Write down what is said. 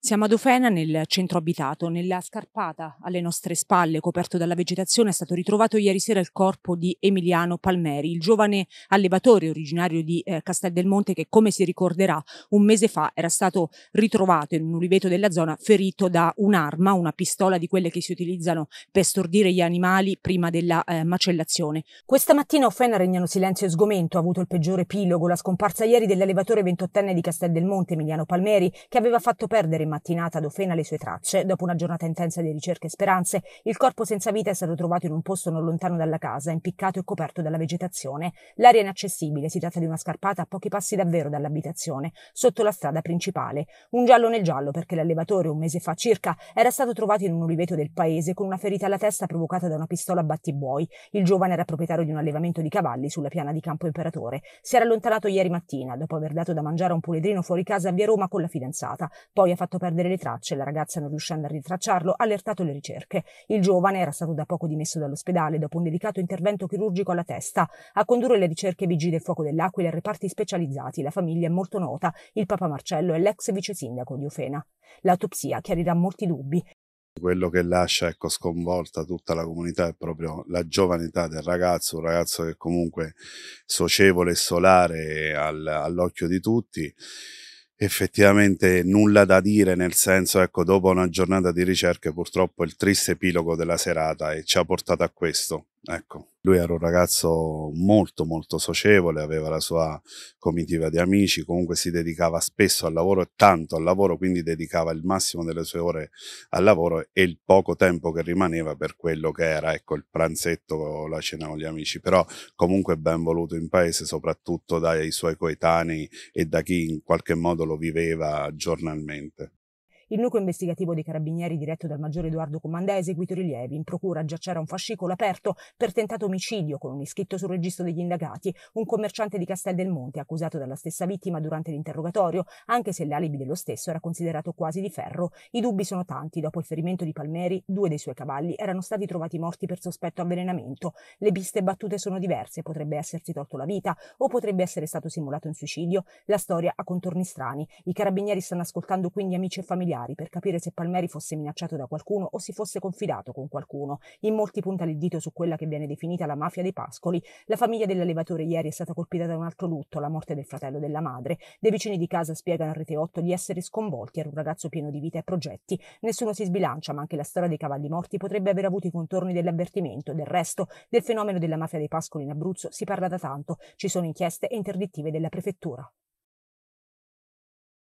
Siamo ad Ofena, nel centro abitato, nella scarpata alle nostre spalle, coperto dalla vegetazione, è stato ritrovato ieri sera il corpo di Emiliano Palmeri, il giovane allevatore originario di eh, Castel del Monte che, come si ricorderà, un mese fa era stato ritrovato in un uliveto della zona ferito da un'arma, una pistola di quelle che si utilizzano per stordire gli animali prima della eh, macellazione. Questa mattina a Ofena regnano silenzio e sgomento, ha avuto il peggiore epilogo la scomparsa ieri dell'allevatore ventottenne di Castel del Monte, Emiliano Palmeri, che aveva fatto perdere in mattinata ad Ofena le sue tracce. Dopo una giornata intensa di ricerche e speranze, il corpo senza vita è stato trovato in un posto non lontano dalla casa, impiccato e coperto dalla vegetazione. L'area è inaccessibile, si tratta di una scarpata a pochi passi davvero dall'abitazione, sotto la strada principale. Un giallo nel giallo perché l'allevatore, un mese fa circa, era stato trovato in un oliveto del paese con una ferita alla testa provocata da una pistola a battibuoi. Il giovane era proprietario di un allevamento di cavalli sulla piana di Campo Imperatore. Si era allontanato ieri mattina, dopo aver dato da mangiare a un puledrino fuori casa a via Roma con la fidanzata. Poi ha fatto fatto perdere le tracce, la ragazza non riuscendo a ritracciarlo ha allertato le ricerche. Il giovane era stato da poco dimesso dall'ospedale dopo un delicato intervento chirurgico alla testa. A condurre le ricerche vigili del fuoco dell'Aquila e reparti specializzati, la famiglia è molto nota, il Papa Marcello è l'ex vice sindaco di Ofena. L'autopsia chiarirà molti dubbi. Quello che lascia ecco, sconvolta tutta la comunità è proprio la giovane età del ragazzo, un ragazzo che comunque socievole e solare all'occhio di tutti effettivamente nulla da dire, nel senso, ecco, dopo una giornata di ricerche purtroppo il triste epilogo della serata e ci ha portato a questo. Ecco. Lui era un ragazzo molto molto socievole, aveva la sua comitiva di amici, comunque si dedicava spesso al lavoro e tanto al lavoro, quindi dedicava il massimo delle sue ore al lavoro e il poco tempo che rimaneva per quello che era, ecco, il pranzetto, o la cena con gli amici, però comunque ben voluto in paese, soprattutto dai suoi coetanei e da chi in qualche modo lo viveva giornalmente. Il nucleo investigativo dei carabinieri diretto dal maggiore Edoardo Comandè ha eseguito rilievi. In procura già c'era un fascicolo aperto per tentato omicidio con un iscritto sul registro degli indagati, un commerciante di Castel del Monte accusato dalla stessa vittima durante l'interrogatorio, anche se l'alibi dello stesso era considerato quasi di ferro. I dubbi sono tanti. Dopo il ferimento di Palmeri, due dei suoi cavalli erano stati trovati morti per sospetto avvelenamento. Le piste battute sono diverse, potrebbe essersi tolto la vita o potrebbe essere stato simulato un suicidio. La storia ha contorni strani. I carabinieri stanno ascoltando quindi amici e familiari familiari per capire se Palmieri fosse minacciato da qualcuno o si fosse confidato con qualcuno. In molti punta il dito su quella che viene definita la mafia dei Pascoli. La famiglia dell'allevatore ieri è stata colpita da un altro lutto, la morte del fratello della madre. Dei vicini di casa spiegano a Rete 8 di essere sconvolti, era un ragazzo pieno di vita e progetti. Nessuno si sbilancia, ma anche la storia dei cavalli morti potrebbe aver avuto i contorni dell'avvertimento. Del resto, del fenomeno della mafia dei Pascoli in Abruzzo si parla da tanto. Ci sono inchieste e interdittive della prefettura.